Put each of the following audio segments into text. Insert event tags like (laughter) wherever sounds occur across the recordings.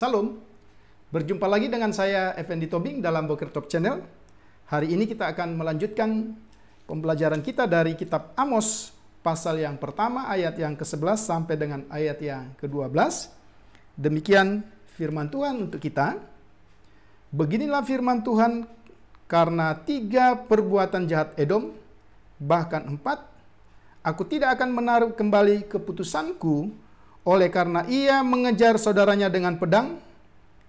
Salam, berjumpa lagi dengan saya Effendi Tobing dalam Boker Top Channel. Hari ini kita akan melanjutkan pembelajaran kita dari kitab Amos pasal yang pertama ayat yang ke-11 sampai dengan ayat yang ke-12. Demikian firman Tuhan untuk kita. Beginilah firman Tuhan karena tiga perbuatan jahat Edom, bahkan empat, aku tidak akan menaruh kembali keputusanku oleh karena ia mengejar saudaranya dengan pedang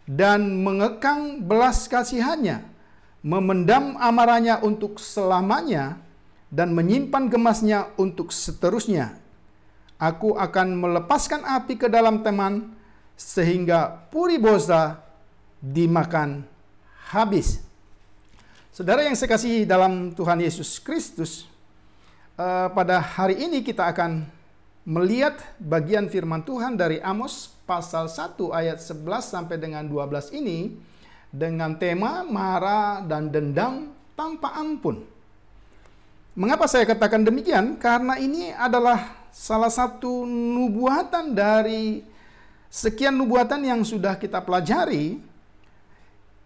dan mengekang belas kasihannya, memendam amarahnya untuk selamanya, dan menyimpan gemasnya untuk seterusnya. Aku akan melepaskan api ke dalam teman sehingga puri boza dimakan habis. Saudara yang saya kasihi dalam Tuhan Yesus Kristus, eh, pada hari ini kita akan melihat bagian firman Tuhan dari Amos pasal 1 ayat 11 sampai dengan 12 ini dengan tema marah dan dendam tanpa ampun. Mengapa saya katakan demikian? Karena ini adalah salah satu nubuatan dari sekian nubuatan yang sudah kita pelajari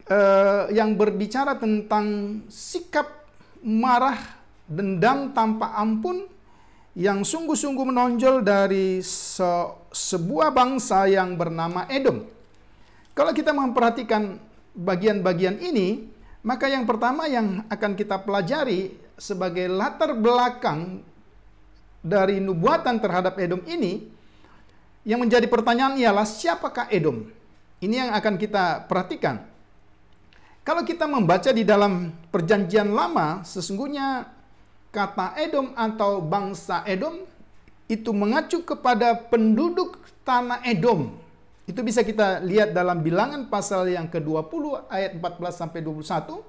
eh, yang berbicara tentang sikap marah, dendam tanpa ampun yang sungguh-sungguh menonjol dari se sebuah bangsa yang bernama Edom. Kalau kita memperhatikan bagian-bagian ini, maka yang pertama yang akan kita pelajari sebagai latar belakang dari nubuatan terhadap Edom ini, yang menjadi pertanyaan ialah siapakah Edom? Ini yang akan kita perhatikan. Kalau kita membaca di dalam perjanjian lama, sesungguhnya kata Edom atau bangsa Edom itu mengacu kepada penduduk tanah Edom itu bisa kita lihat dalam bilangan pasal yang ke-20 ayat 14 sampai 21.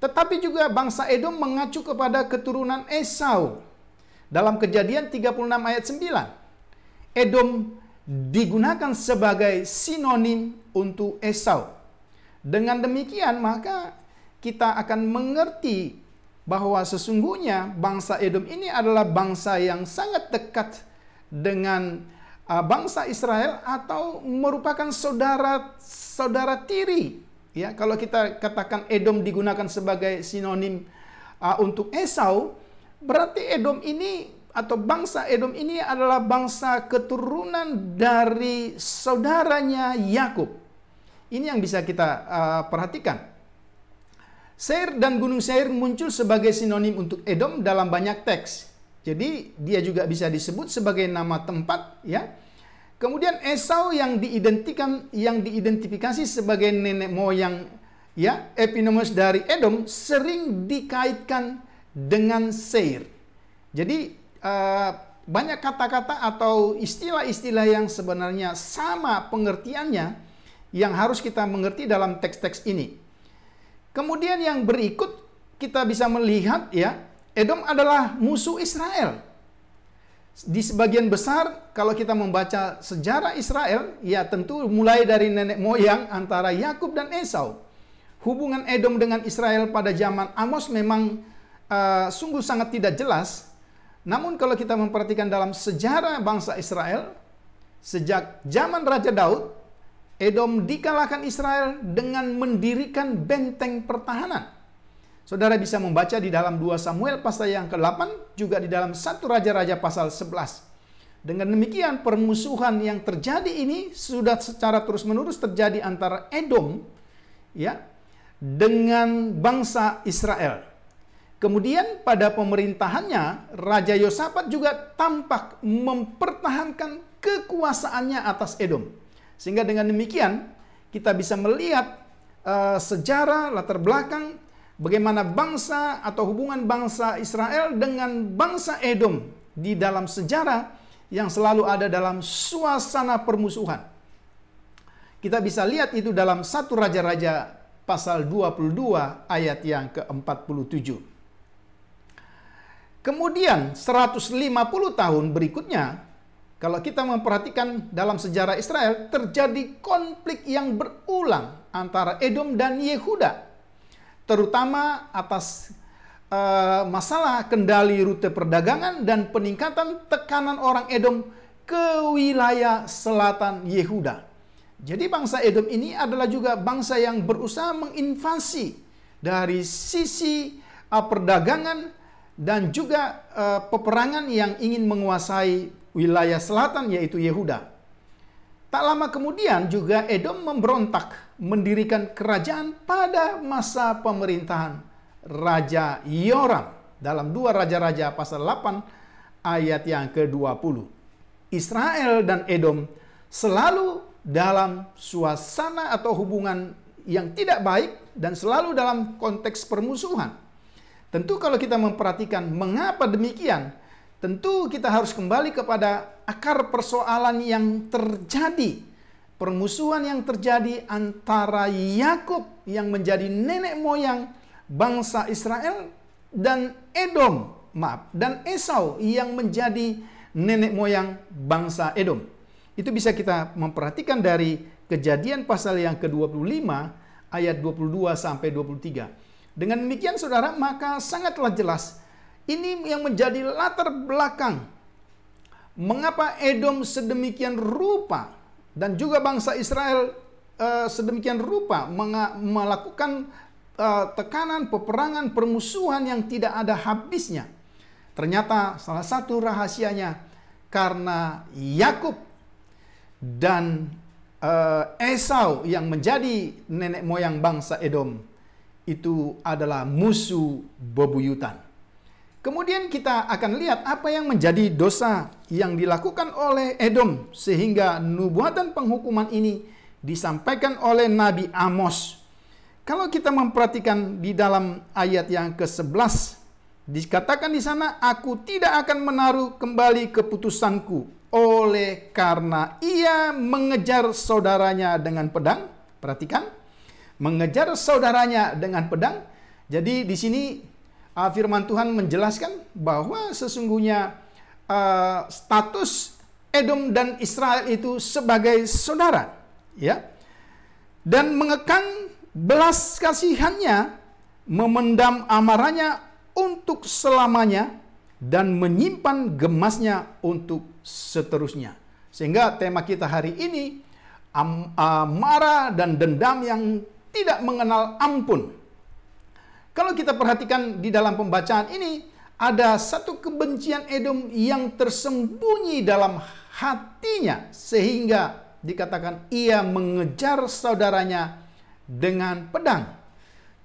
Tetapi juga bangsa Edom mengacu kepada keturunan Esau. Dalam kejadian 36 ayat 9. Edom digunakan sebagai sinonim untuk Esau. Dengan demikian maka kita akan mengerti bahwa sesungguhnya bangsa Edom ini adalah bangsa yang sangat dekat dengan Eh, bangsa Israel atau merupakan saudara saudara tiri. Ya, kalau kita katakan Edom digunakan sebagai sinonim uh, untuk Esau, berarti Edom ini atau bangsa Edom ini adalah bangsa keturunan dari saudaranya Yakub. Ini yang bisa kita uh, perhatikan. Seir dan Gunung Seir muncul sebagai sinonim untuk Edom dalam banyak teks. Jadi dia juga bisa disebut sebagai nama tempat ya. Kemudian Esau yang diidentikan yang diidentifikasi sebagai nenek moyang ya epinomus dari Edom sering dikaitkan dengan Seir. Jadi uh, banyak kata-kata atau istilah-istilah yang sebenarnya sama pengertiannya yang harus kita mengerti dalam teks-teks ini. Kemudian yang berikut kita bisa melihat ya Edom adalah musuh Israel. Di sebagian besar, kalau kita membaca sejarah Israel, ya tentu mulai dari nenek moyang antara Yakub dan Esau. Hubungan Edom dengan Israel pada zaman Amos memang uh, sungguh sangat tidak jelas. Namun kalau kita memperhatikan dalam sejarah bangsa Israel, sejak zaman Raja Daud, Edom dikalahkan Israel dengan mendirikan benteng pertahanan. Saudara bisa membaca di dalam 2 Samuel pasal yang ke-8 juga di dalam 1 Raja-raja pasal 11. Dengan demikian permusuhan yang terjadi ini sudah secara terus-menerus terjadi antara Edom ya dengan bangsa Israel. Kemudian pada pemerintahannya Raja Yosafat juga tampak mempertahankan kekuasaannya atas Edom. Sehingga dengan demikian kita bisa melihat uh, sejarah latar belakang bagaimana bangsa atau hubungan bangsa Israel dengan bangsa Edom di dalam sejarah yang selalu ada dalam suasana permusuhan. Kita bisa lihat itu dalam satu raja-raja pasal 22 ayat yang ke-47. Kemudian 150 tahun berikutnya, kalau kita memperhatikan dalam sejarah Israel terjadi konflik yang berulang antara Edom dan Yehuda terutama atas uh, masalah kendali rute perdagangan dan peningkatan tekanan orang Edom ke wilayah selatan Yehuda. Jadi bangsa Edom ini adalah juga bangsa yang berusaha menginvasi dari sisi uh, perdagangan dan juga uh, peperangan yang ingin menguasai wilayah selatan yaitu Yehuda. Tak lama kemudian juga Edom memberontak mendirikan kerajaan pada masa pemerintahan Raja Yoram dalam dua Raja-Raja pasal 8 ayat yang ke-20. Israel dan Edom selalu dalam suasana atau hubungan yang tidak baik dan selalu dalam konteks permusuhan. Tentu kalau kita memperhatikan mengapa demikian, tentu kita harus kembali kepada akar persoalan yang terjadi permusuhan yang terjadi antara Yakub yang menjadi nenek moyang bangsa Israel dan Edom, maaf, dan Esau yang menjadi nenek moyang bangsa Edom. Itu bisa kita memperhatikan dari kejadian pasal yang ke-25 ayat 22 sampai 23. Dengan demikian saudara, maka sangatlah jelas ini yang menjadi latar belakang mengapa Edom sedemikian rupa dan juga bangsa Israel uh, sedemikian rupa melakukan uh, tekanan, peperangan, permusuhan yang tidak ada habisnya. Ternyata salah satu rahasianya karena Yakub dan uh, Esau yang menjadi nenek moyang bangsa Edom itu adalah musuh bebuyutan. Kemudian kita akan lihat apa yang menjadi dosa yang dilakukan oleh Edom sehingga nubuatan penghukuman ini disampaikan oleh Nabi Amos. Kalau kita memperhatikan di dalam ayat yang ke-11 dikatakan di sana aku tidak akan menaruh kembali keputusanku oleh karena ia mengejar saudaranya dengan pedang. Perhatikan, mengejar saudaranya dengan pedang. Jadi di sini uh, firman Tuhan menjelaskan bahwa sesungguhnya uh, status Edom dan Israel itu sebagai saudara, ya. Dan mengekang belas kasihannya, memendam amarahnya untuk selamanya dan menyimpan gemasnya untuk seterusnya. Sehingga tema kita hari ini amarah ah, dan dendam yang tidak mengenal ampun kalau kita perhatikan di dalam pembacaan ini, ada satu kebencian Edom yang tersembunyi dalam hatinya sehingga dikatakan ia mengejar saudaranya dengan pedang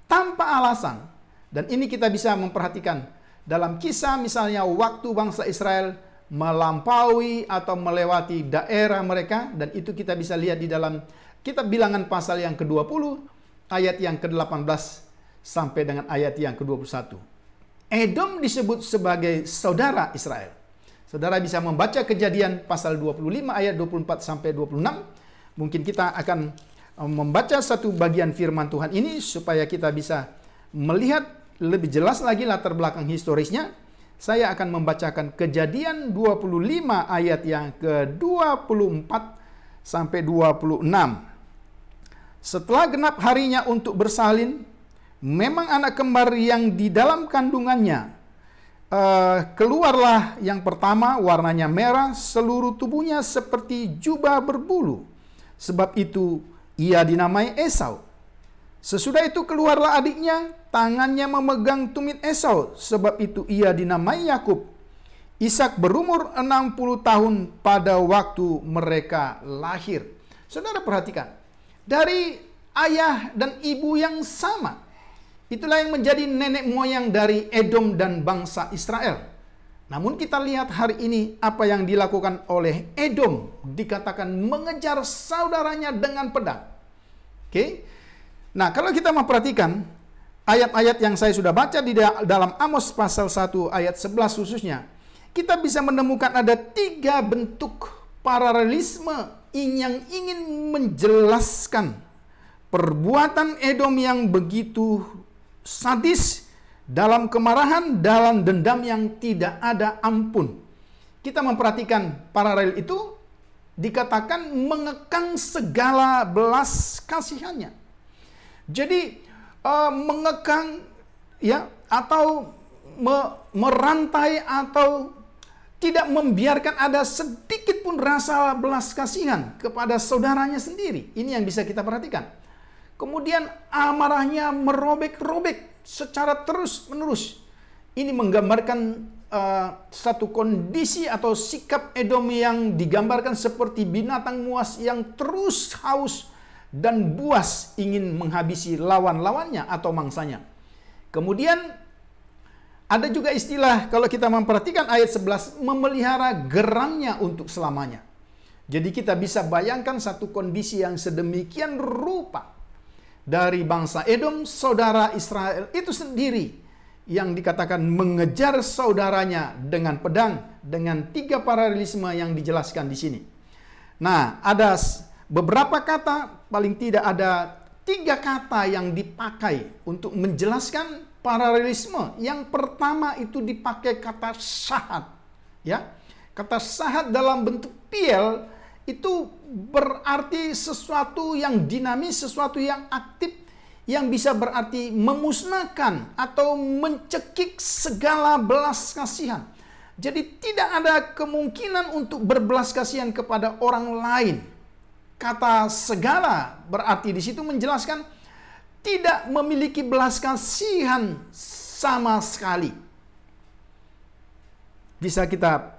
tanpa alasan. Dan ini kita bisa memperhatikan dalam kisah misalnya waktu bangsa Israel melampaui atau melewati daerah mereka dan itu kita bisa lihat di dalam kitab bilangan pasal yang ke-20 ayat yang ke-18 sampai dengan ayat yang ke-21. Edom disebut sebagai saudara Israel. Saudara bisa membaca kejadian pasal 25 ayat 24 sampai 26. Mungkin kita akan um, membaca satu bagian firman Tuhan ini supaya kita bisa melihat lebih jelas lagi latar belakang historisnya. Saya akan membacakan kejadian 25 ayat yang ke-24 sampai 26. Setelah genap harinya untuk bersalin, memang anak kembar yang di dalam kandungannya uh, keluarlah yang pertama warnanya merah seluruh tubuhnya seperti jubah berbulu sebab itu ia dinamai Esau sesudah itu keluarlah adiknya tangannya memegang tumit Esau sebab itu ia dinamai Yakub Ishak berumur 60 tahun pada waktu mereka lahir Saudara perhatikan dari ayah dan ibu yang sama Itulah yang menjadi nenek moyang dari Edom dan bangsa Israel. Namun kita lihat hari ini apa yang dilakukan oleh Edom dikatakan mengejar saudaranya dengan pedang. Oke. Okay? Nah, kalau kita memperhatikan ayat-ayat yang saya sudah baca di dalam Amos pasal 1 ayat 11 khususnya, kita bisa menemukan ada tiga bentuk paralelisme yang ingin menjelaskan perbuatan Edom yang begitu sadis, dalam kemarahan, dalam dendam yang tidak ada ampun. Kita memperhatikan paralel itu dikatakan mengekang segala belas kasihannya. Jadi uh, mengekang ya atau me merantai atau tidak membiarkan ada sedikit pun rasa belas kasihan kepada saudaranya sendiri. Ini yang bisa kita perhatikan. Kemudian amarahnya merobek-robek secara terus-menerus. Ini menggambarkan uh, satu kondisi atau sikap Edom yang digambarkan seperti binatang muas yang terus haus dan buas ingin menghabisi lawan-lawannya atau mangsanya. Kemudian ada juga istilah kalau kita memperhatikan ayat 11 memelihara geramnya untuk selamanya. Jadi kita bisa bayangkan satu kondisi yang sedemikian rupa dari bangsa Edom, saudara Israel itu sendiri yang dikatakan mengejar saudaranya dengan pedang dengan tiga paralelisme yang dijelaskan di sini. Nah, ada beberapa kata, paling tidak ada tiga kata yang dipakai untuk menjelaskan paralelisme. Yang pertama itu dipakai kata sahat, ya. Kata sahat dalam bentuk piel itu berarti sesuatu yang dinamis, sesuatu yang aktif, yang bisa berarti memusnahkan atau mencekik segala belas kasihan. Jadi tidak ada kemungkinan untuk berbelas kasihan kepada orang lain. Kata segala berarti di situ menjelaskan tidak memiliki belas kasihan sama sekali. Bisa kita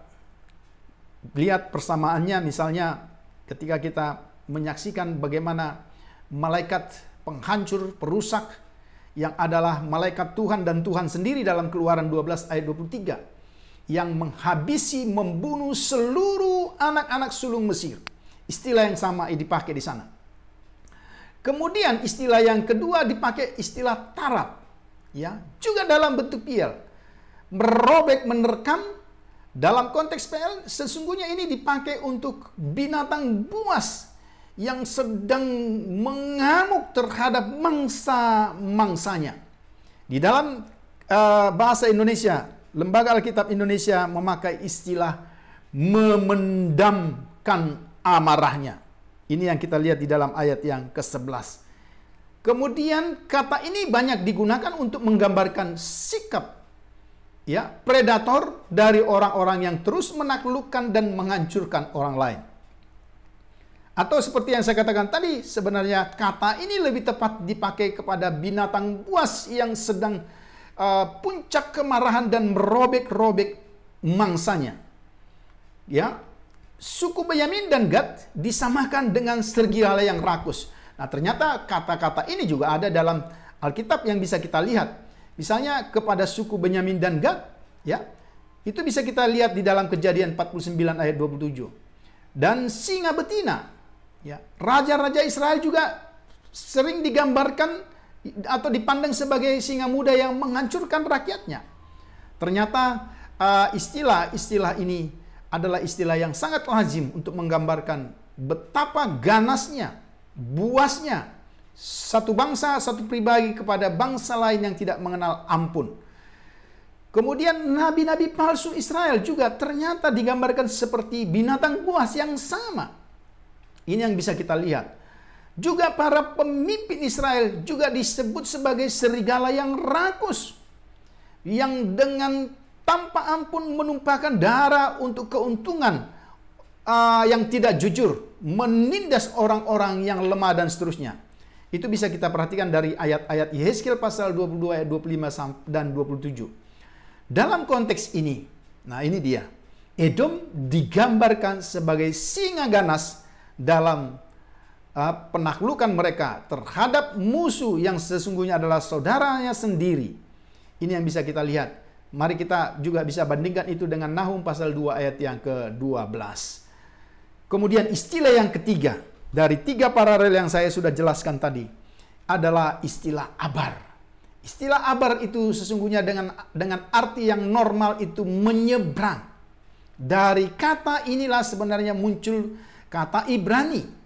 lihat persamaannya misalnya ketika kita menyaksikan bagaimana malaikat penghancur, perusak yang adalah malaikat Tuhan dan Tuhan sendiri dalam Keluaran 12 ayat 23 yang menghabisi membunuh seluruh anak-anak sulung Mesir. Istilah yang sama dipakai di sana. Kemudian istilah yang kedua dipakai istilah tarap ya, juga dalam bentuk piel. Merobek menerkam dalam konteks PL, sesungguhnya ini dipakai untuk binatang buas yang sedang mengamuk terhadap mangsa-mangsanya. Di dalam uh, bahasa Indonesia, Lembaga Alkitab Indonesia memakai istilah memendamkan amarahnya. Ini yang kita lihat di dalam ayat yang ke-11. Kemudian kata ini banyak digunakan untuk menggambarkan sikap ya predator dari orang-orang yang terus menaklukkan dan menghancurkan orang lain. Atau seperti yang saya katakan tadi, sebenarnya kata ini lebih tepat dipakai kepada binatang buas yang sedang uh, puncak kemarahan dan merobek-robek mangsanya. Ya, suku Benyamin dan Gad disamakan dengan serigala yang rakus. Nah, ternyata kata-kata ini juga ada dalam Alkitab yang bisa kita lihat Misalnya kepada suku Benyamin dan Gad, ya. Itu bisa kita lihat di dalam Kejadian 49 ayat 27. Dan singa betina, ya. Raja-raja Israel juga sering digambarkan atau dipandang sebagai singa muda yang menghancurkan rakyatnya. Ternyata istilah-istilah uh, ini adalah istilah yang sangat lazim untuk menggambarkan betapa ganasnya, buasnya satu bangsa, satu pribadi kepada bangsa lain yang tidak mengenal ampun. Kemudian nabi-nabi palsu Israel juga ternyata digambarkan seperti binatang buas yang sama. Ini yang bisa kita lihat. Juga para pemimpin Israel juga disebut sebagai serigala yang rakus. Yang dengan tanpa ampun menumpahkan darah untuk keuntungan uh, yang tidak jujur. Menindas orang-orang yang lemah dan seterusnya. Itu bisa kita perhatikan dari ayat-ayat Yehezkiel pasal 22 ayat 25 dan 27. Dalam konteks ini, nah ini dia. Edom digambarkan sebagai singa ganas dalam uh, penaklukan mereka terhadap musuh yang sesungguhnya adalah saudaranya sendiri. Ini yang bisa kita lihat. Mari kita juga bisa bandingkan itu dengan Nahum pasal 2 ayat yang ke-12. Kemudian istilah yang ketiga, dari tiga paralel yang saya sudah jelaskan tadi adalah istilah abar. Istilah abar itu sesungguhnya dengan dengan arti yang normal itu menyeberang. Dari kata inilah sebenarnya muncul kata Ibrani.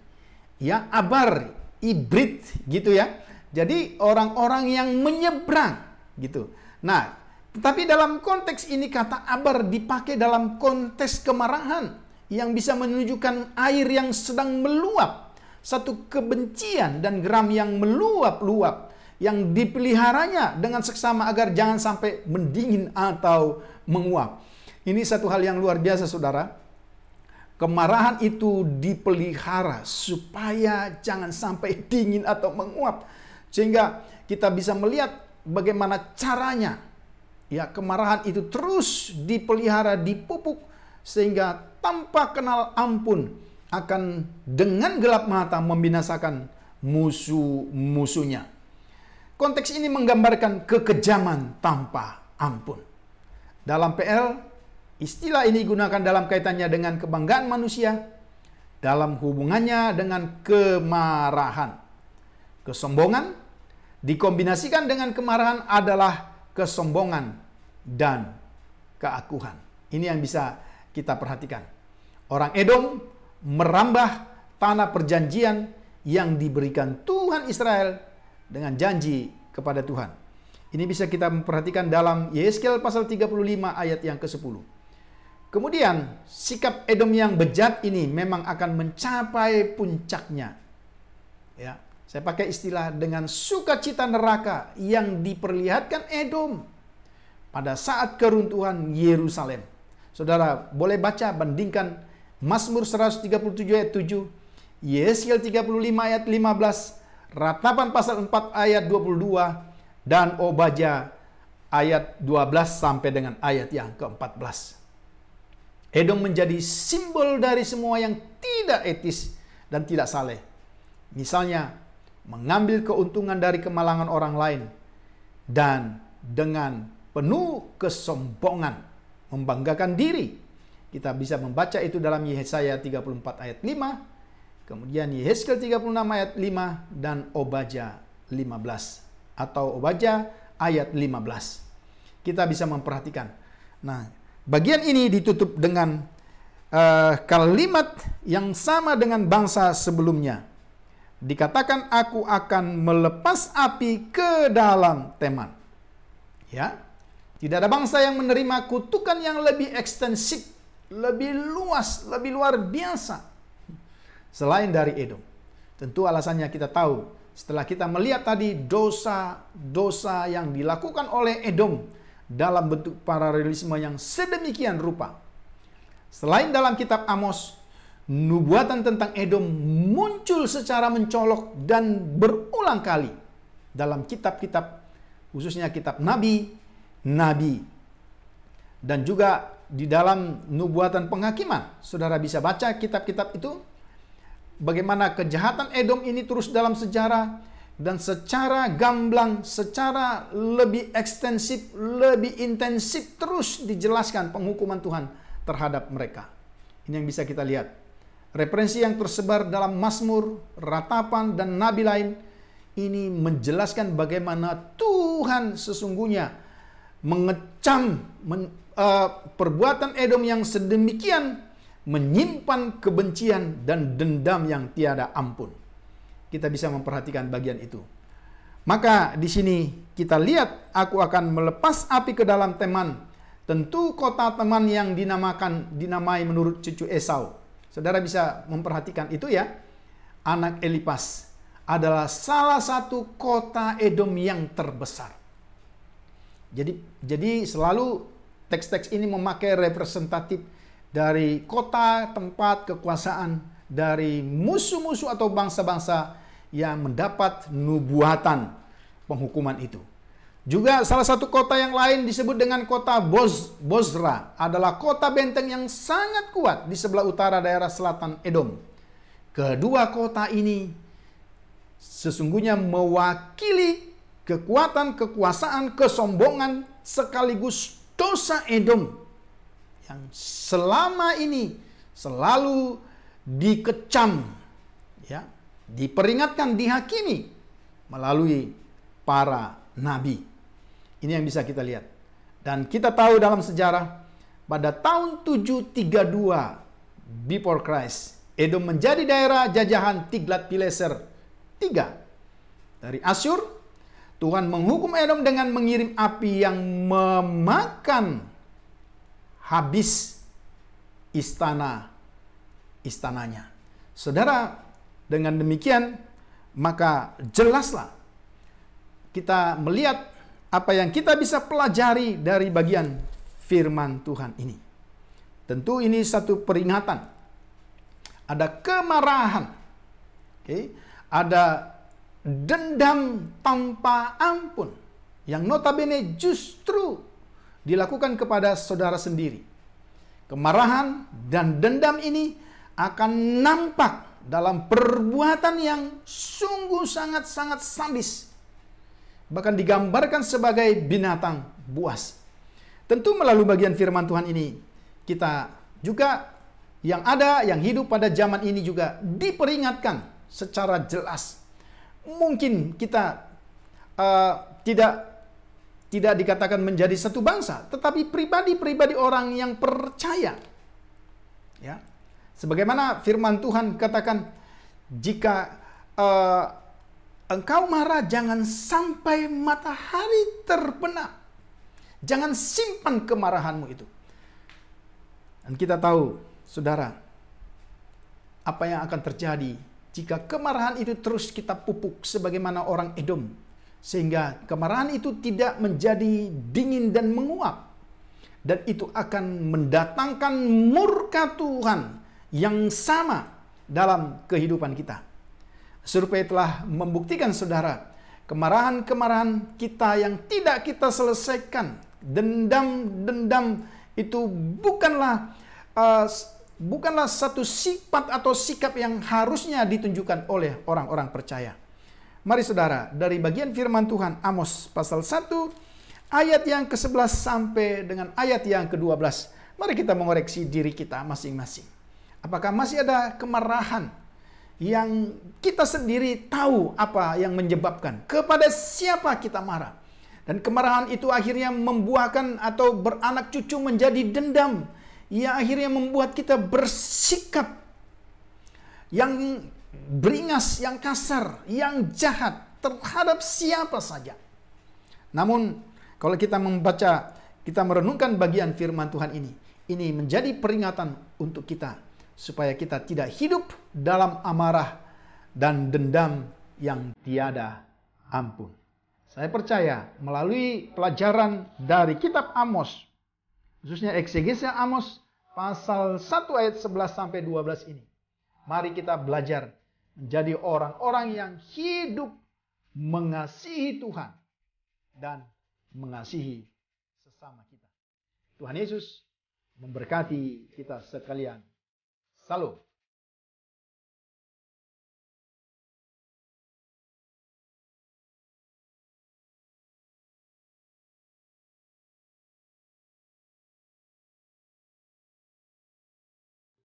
Ya, abar, ibrit gitu ya. Jadi orang-orang yang menyeberang gitu. Nah, tetapi dalam konteks ini kata abar dipakai dalam konteks kemarahan yang bisa menunjukkan air yang sedang meluap, satu kebencian dan geram yang meluap-luap yang dipeliharanya dengan seksama agar jangan sampai mendingin atau menguap. Ini satu hal yang luar biasa Saudara. Kemarahan itu dipelihara supaya jangan sampai (laughs) dingin atau menguap sehingga kita bisa melihat bagaimana caranya ya kemarahan itu terus dipelihara, dipupuk sehingga tanpa kenal ampun akan dengan gelap mata membinasakan musuh-musuhnya. Konteks ini menggambarkan kekejaman tanpa ampun. Dalam PL, istilah ini digunakan dalam kaitannya dengan kebanggaan manusia dalam hubungannya dengan kemarahan. Kesombongan dikombinasikan dengan kemarahan adalah kesombongan dan keakuhan. Ini yang bisa kita perhatikan. Orang Edom merambah tanah perjanjian yang diberikan Tuhan Israel dengan janji kepada Tuhan. Ini bisa kita perhatikan dalam Yeskel pasal 35 ayat yang ke-10. Kemudian, sikap Edom yang bejat ini memang akan mencapai puncaknya. Ya, saya pakai istilah dengan sukacita neraka yang diperlihatkan Edom pada saat keruntuhan Yerusalem. Saudara boleh baca bandingkan Mazmur 137 ayat 7, Yesaya 35 ayat 15, Ratapan pasal 4 ayat 22 dan Obaja ayat 12 sampai dengan ayat yang ke-14. Edom menjadi simbol dari semua yang tidak etis dan tidak saleh. Misalnya, mengambil keuntungan dari kemalangan orang lain dan dengan penuh kesombongan membanggakan diri. Kita bisa membaca itu dalam Yesaya 34 ayat 5, kemudian Yehezkel 36 ayat 5 dan Obaja 15 atau Obaja ayat 15. Kita bisa memperhatikan. Nah, bagian ini ditutup dengan uh, kalimat yang sama dengan bangsa sebelumnya. Dikatakan aku akan melepas api ke dalam teman. Ya, tidak ada bangsa yang menerima kutukan yang lebih ekstensif, lebih luas, lebih luar biasa selain dari Edom. Tentu alasannya kita tahu setelah kita melihat tadi dosa-dosa yang dilakukan oleh Edom dalam bentuk paralelisme yang sedemikian rupa. Selain dalam kitab Amos, nubuatan tentang Edom muncul secara mencolok dan berulang kali dalam kitab-kitab khususnya kitab Nabi nabi. Dan juga di dalam nubuatan penghakiman, saudara bisa baca kitab-kitab itu bagaimana kejahatan Edom ini terus dalam sejarah dan secara gamblang, secara lebih ekstensif, lebih intensif terus dijelaskan penghukuman Tuhan terhadap mereka. Ini yang bisa kita lihat. Referensi yang tersebar dalam Mazmur, Ratapan, dan Nabi lain ini menjelaskan bagaimana Tuhan sesungguhnya mengecam men, uh, perbuatan Edom yang sedemikian menyimpan kebencian dan dendam yang tiada ampun. Kita bisa memperhatikan bagian itu. Maka di sini kita lihat aku akan melepas api ke dalam Teman. Tentu kota Teman yang dinamakan dinamai menurut cucu Esau. Saudara bisa memperhatikan itu ya. Anak Elipas adalah salah satu kota Edom yang terbesar. Jadi jadi selalu teks-teks ini memakai representatif dari kota, tempat, kekuasaan dari musuh-musuh atau bangsa-bangsa yang mendapat nubuatan penghukuman itu. Juga salah satu kota yang lain disebut dengan kota Boz, Bozra adalah kota benteng yang sangat kuat di sebelah utara daerah selatan Edom. Kedua kota ini sesungguhnya mewakili kekuatan, kekuasaan, kesombongan, sekaligus dosa Edom yang selama ini selalu dikecam, ya, diperingatkan, dihakimi melalui para nabi. Ini yang bisa kita lihat. Dan kita tahu dalam sejarah, pada tahun 732 before Christ, Edom menjadi daerah jajahan Tiglat Pileser 3 dari Asyur Tuhan menghukum Edom dengan mengirim api yang memakan habis istana istananya. Saudara, dengan demikian maka jelaslah kita melihat apa yang kita bisa pelajari dari bagian firman Tuhan ini. Tentu ini satu peringatan. Ada kemarahan. Okay? Ada dendam tanpa ampun yang notabene justru dilakukan kepada saudara sendiri. Kemarahan dan dendam ini akan nampak dalam perbuatan yang sungguh sangat-sangat sadis. Bahkan digambarkan sebagai binatang buas. Tentu melalui bagian firman Tuhan ini, kita juga yang ada, yang hidup pada zaman ini juga diperingatkan secara jelas mungkin kita uh, tidak tidak dikatakan menjadi satu bangsa, tetapi pribadi-pribadi orang yang percaya. Ya. Sebagaimana firman Tuhan katakan, jika uh, engkau marah jangan sampai matahari terbenam. Jangan simpan kemarahanmu itu. Dan kita tahu, Saudara, apa yang akan terjadi jika kemarahan itu terus kita pupuk sebagaimana orang Edom, sehingga kemarahan itu tidak menjadi dingin dan menguap, dan itu akan mendatangkan murka Tuhan yang sama dalam kehidupan kita. Survei telah membuktikan saudara, kemarahan-kemarahan kita yang tidak kita selesaikan, dendam-dendam itu bukanlah uh, bukanlah satu sifat atau sikap yang harusnya ditunjukkan oleh orang-orang percaya. Mari saudara, dari bagian firman Tuhan Amos pasal 1 ayat yang ke-11 sampai dengan ayat yang ke-12. Mari kita mengoreksi diri kita masing-masing. Apakah masih ada kemarahan yang kita sendiri tahu apa yang menyebabkan? Kepada siapa kita marah? Dan kemarahan itu akhirnya membuahkan atau beranak cucu menjadi dendam yang akhirnya membuat kita bersikap yang beringas, yang kasar, yang jahat terhadap siapa saja. Namun kalau kita membaca, kita merenungkan bagian firman Tuhan ini, ini menjadi peringatan untuk kita supaya kita tidak hidup dalam amarah dan dendam yang tiada ampun. Saya percaya melalui pelajaran dari kitab Amos khususnya eksegesnya Amos pasal 1 ayat 11 sampai 12 ini. Mari kita belajar menjadi orang-orang yang hidup mengasihi Tuhan dan mengasihi sesama kita. Tuhan Yesus memberkati kita sekalian. Salam.